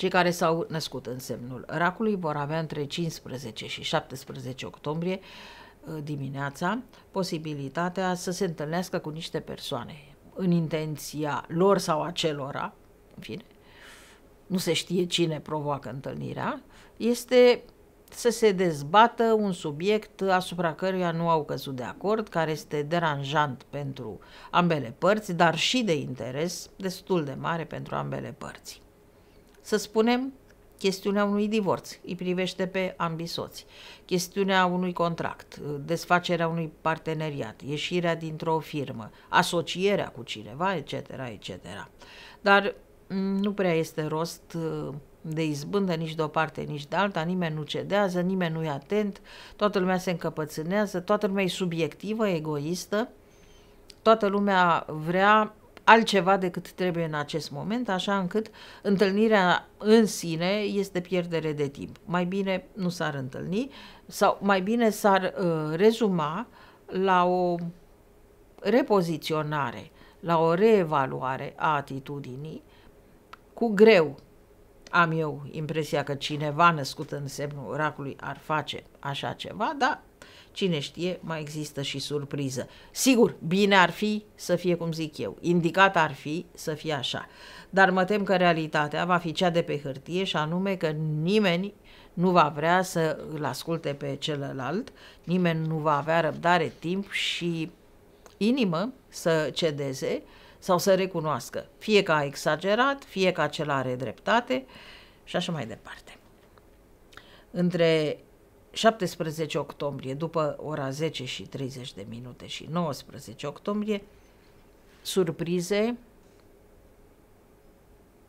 Cei care s-au născut în semnul racului vor avea între 15 și 17 octombrie uh, dimineața posibilitatea să se întâlnească cu niște persoane în intenția lor sau acelora, în fine, nu se știe cine provoacă întâlnirea, este să se dezbată un subiect asupra căruia nu au căzut de acord, care este deranjant pentru ambele părți, dar și de interes destul de mare pentru ambele părți să spunem, chestiunea unui divorț, îi privește pe ambii soți, chestiunea unui contract, desfacerea unui parteneriat, ieșirea dintr-o firmă, asocierea cu cineva, etc., etc. Dar mm, nu prea este rost mm, de izbândă nici de o parte, nici de alta, nimeni nu cedează, nimeni nu e atent, toată lumea se încăpățânează, toată lumea e subiectivă, egoistă, toată lumea vrea altceva decât trebuie în acest moment, așa încât întâlnirea în sine este pierdere de timp. Mai bine nu s-ar întâlni sau mai bine s-ar uh, rezuma la o repoziționare, la o reevaluare a atitudinii. Cu greu am eu impresia că cineva născut în semnul oracului ar face așa ceva, dar cine știe, mai există și surpriză. Sigur, bine ar fi să fie cum zic eu, indicat ar fi să fie așa, dar mă tem că realitatea va fi cea de pe hârtie și anume că nimeni nu va vrea să îl asculte pe celălalt, nimeni nu va avea răbdare, timp și inimă să cedeze sau să recunoască, fie că a exagerat, fie că acela are dreptate și așa mai departe. Între 17 octombrie, după ora 10 și 30 de minute și 19 octombrie, surprize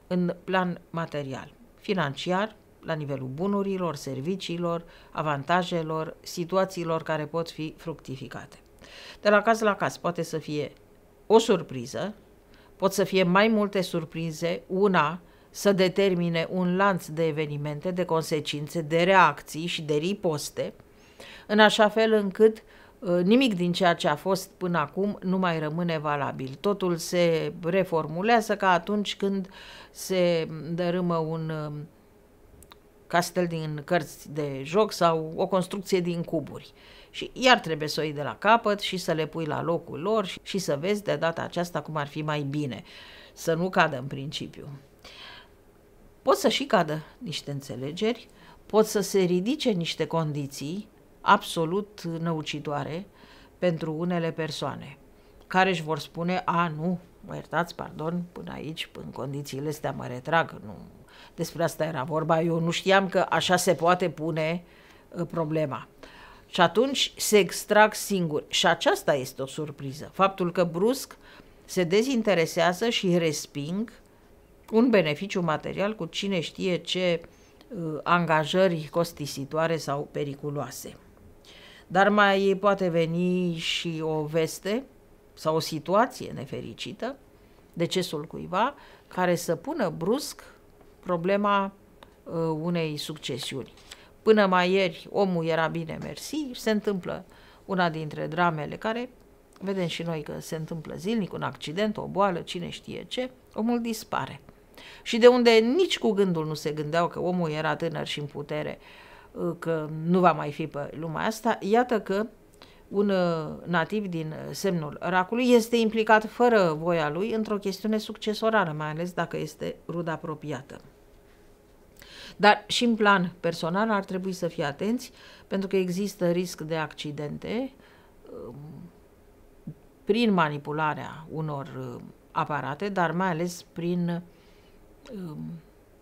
în plan material, financiar, la nivelul bunurilor, serviciilor, avantajelor, situațiilor care pot fi fructificate. De la caz la caz poate să fie o surpriză, pot să fie mai multe surprize, una să determine un lanț de evenimente, de consecințe, de reacții și de riposte, în așa fel încât uh, nimic din ceea ce a fost până acum nu mai rămâne valabil. Totul se reformulează ca atunci când se dărâmă un um, castel din cărți de joc sau o construcție din cuburi. Și iar trebuie să o iei de la capăt și să le pui la locul lor și, să vezi de data aceasta cum ar fi mai bine. Să nu cadă în principiu pot să și cadă niște înțelegeri, pot să se ridice niște condiții absolut năucitoare pentru unele persoane care își vor spune, a, nu, mă iertați, pardon, până aici, în condițiile astea mă retrag, nu, despre asta era vorba, eu nu știam că așa se poate pune uh, problema. Și atunci se extrag singuri. Și aceasta este o surpriză. Faptul că brusc se dezinteresează și resping uh, un beneficiu material cu cine știe ce uh, angajări costisitoare sau periculoase. Dar mai poate veni și o veste sau o situație nefericită, decesul cuiva, care să pună brusc problema uh, unei succesiuni. Până mai ieri omul era bine mersi, se întâmplă una dintre dramele care vedem și noi că se întâmplă zilnic, un accident, o boală, cine știe ce, omul dispare și de unde nici cu gândul nu se gândeau că omul era tânăr și în putere, uh, că nu va mai fi pe lumea asta, iată că un uh, nativ din uh, semnul racului este implicat fără voia lui într-o chestiune succesorară, mai ales dacă este rudă apropiată. Dar și în plan personal ar trebui să fie atenți pentru că există risc de accidente um, prin manipularea unor aparate, dar mai ales prin Um,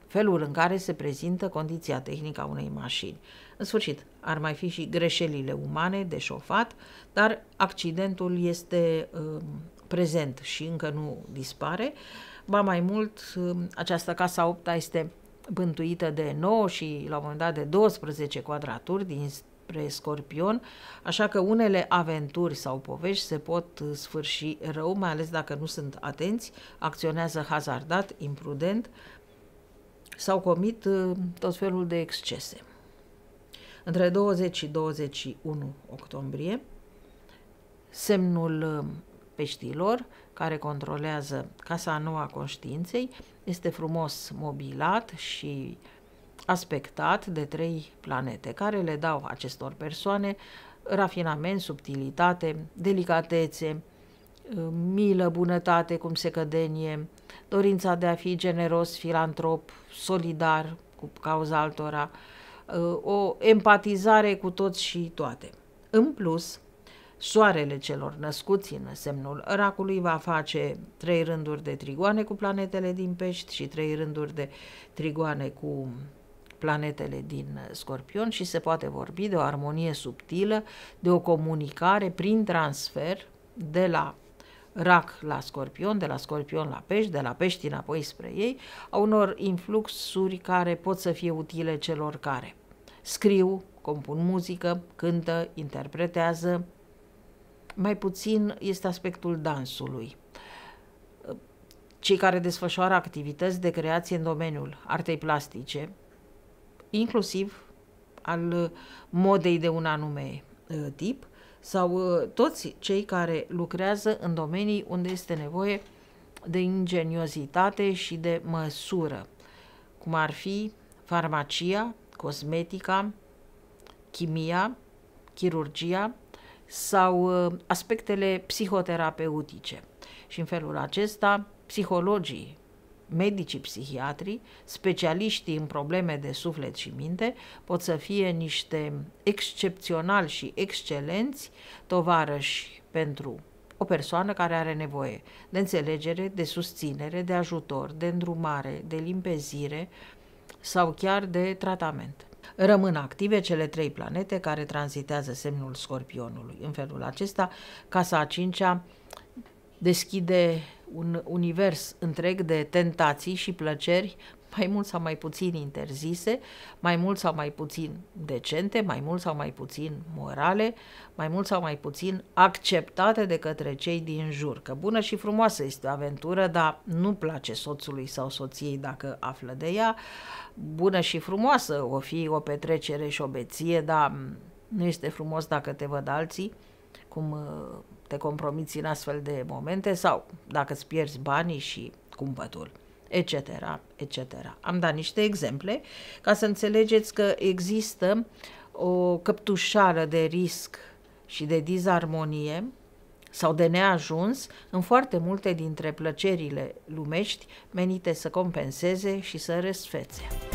felul în care se prezintă condiția tehnică a unei mașini. În sfârșit, ar mai fi și greșelile umane de șofat, dar accidentul este um, prezent și încă nu dispare. Ba mai mult, um, această casa 8 este bântuită de 9 și la un moment dat de 12 quadraturi din spre scorpion, așa că unele aventuri sau povești se pot uh, sfârși rău, mai ales dacă nu sunt atenți, acționează hazardat, imprudent sau comit uh, tot felul de excese. Între 20 și 21 octombrie, semnul uh, peștilor, care controlează Casa Noua Conștiinței, este frumos mobilat și uh, aspectat de trei planete, care le dau acestor persoane rafinament, subtilitate, delicatețe, milă, bunătate, cum se cădenie, dorința de a fi generos, filantrop, solidar cu cauza altora, o empatizare cu toți și toate. În plus, soarele celor născuți în semnul racului va face trei rânduri de trigoane cu planetele din pești și trei rânduri de trigoane cu planetele din uh, Scorpion și se poate vorbi de o armonie subtilă, de o comunicare prin transfer de la rac la scorpion, de la scorpion la pești, de la pești înapoi spre ei, a unor influxuri care pot să fie utile celor care scriu, compun muzică, cântă, interpretează. Mai puțin este aspectul dansului. Cei care desfășoară activități de creație în domeniul artei plastice, inclusiv al uh, modei de un anume uh, tip, sau uh, toți cei care lucrează în domenii unde este nevoie de ingeniozitate și de măsură, cum ar fi farmacia, cosmetica, chimia, chirurgia sau aspectele psihoterapeutice. Și în felul acesta, psihologii medicii psihiatri, specialiștii în probleme de suflet și minte, pot să fie niște excepționali și excelenți tovarăși pentru o persoană care are nevoie de înțelegere, de susținere, de ajutor, de îndrumare, de limpezire sau chiar de tratament. Rămân active cele trei planete care tranzitează semnul scorpionului. În felul acesta, casa a cincea deschide un univers întreg de tentații și plăceri mai mult sau mai puțin interzise, mai mult sau mai puțin decente, mai mult sau mai puțin morale, mai mult sau mai puțin acceptate de către cei din jur. Că bună și frumoasă este o aventură, dar nu place soțului sau soției dacă află de ea. Bună și frumoasă o fi o petrecere și o beție, dar nu este frumos dacă te văd alții cum uh, te compromiți în astfel de momente sau dacă îți pierzi banii și cumpătul, etc., etc. Am dat niște exemple ca să înțelegeți că există o căptușară de risc și de dizarmonie sau de neajuns în foarte multe dintre plăcerile lumești menite să compenseze și să resfețe.